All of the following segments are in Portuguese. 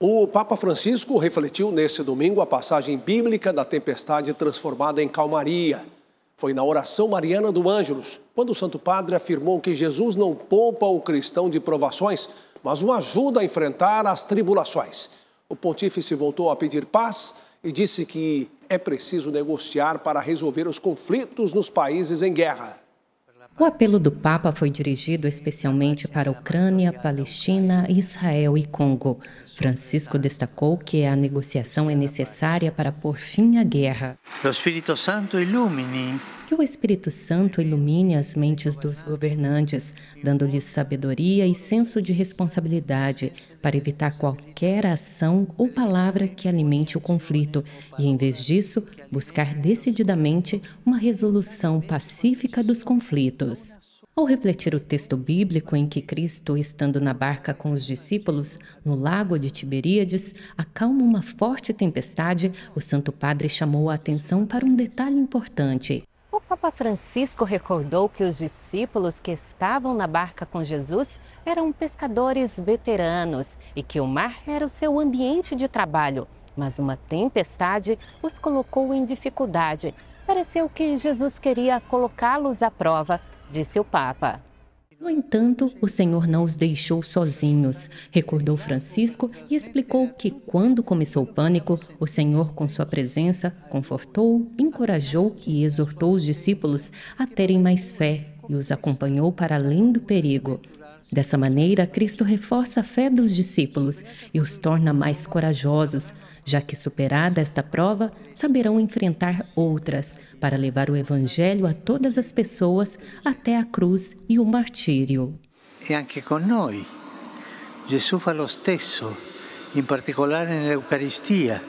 O Papa Francisco refletiu nesse domingo a passagem bíblica da tempestade transformada em calmaria. Foi na oração mariana do Ângelos, quando o Santo Padre afirmou que Jesus não poupa o cristão de provações, mas o ajuda a enfrentar as tribulações. O pontífice voltou a pedir paz e disse que é preciso negociar para resolver os conflitos nos países em guerra. O apelo do Papa foi dirigido especialmente para Ucrânia, Palestina, Israel e Congo. Francisco destacou que a negociação é necessária para pôr fim à guerra. O Espírito Santo ilumine que o Espírito Santo ilumine as mentes dos governantes, dando-lhes sabedoria e senso de responsabilidade para evitar qualquer ação ou palavra que alimente o conflito e, em vez disso, buscar decididamente uma resolução pacífica dos conflitos. Ao refletir o texto bíblico em que Cristo, estando na barca com os discípulos no lago de Tiberíades, acalma uma forte tempestade, o Santo Padre chamou a atenção para um detalhe importante o Papa Francisco recordou que os discípulos que estavam na barca com Jesus eram pescadores veteranos e que o mar era o seu ambiente de trabalho. Mas uma tempestade os colocou em dificuldade. Pareceu que Jesus queria colocá-los à prova, disse o Papa. No entanto, o Senhor não os deixou sozinhos, recordou Francisco e explicou que, quando começou o pânico, o Senhor, com sua presença, confortou, encorajou e exortou os discípulos a terem mais fé e os acompanhou para além do perigo. Dessa maneira, Cristo reforça a fé dos discípulos e os torna mais corajosos, já que superada esta prova, saberão enfrentar outras para levar o Evangelho a todas as pessoas até a cruz e o martírio. E anche con noi. Gesù fa lo stesso, in particolare nell'Eucaristia.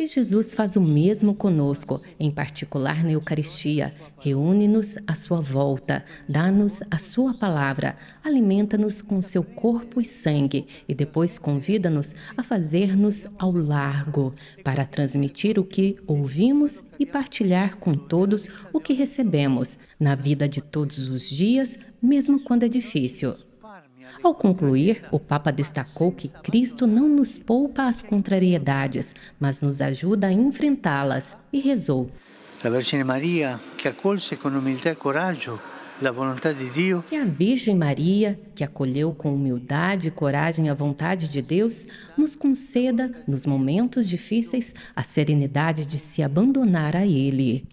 E Jesus faz o mesmo conosco, em particular na Eucaristia. Reúne-nos à sua volta, dá-nos a sua palavra, alimenta-nos com seu corpo e sangue e depois convida-nos a fazer-nos ao largo para transmitir o que ouvimos e partilhar com todos o que recebemos na vida de todos os dias, mesmo quando é difícil. Ao concluir, o Papa destacou que Cristo não nos poupa as contrariedades, mas nos ajuda a enfrentá-las e rezou. A Virgem Maria, que com humildade e coragem que a Virgem Maria, que acolheu com humildade e coragem a vontade de Deus, nos conceda, nos momentos difíceis, a serenidade de se abandonar a Ele.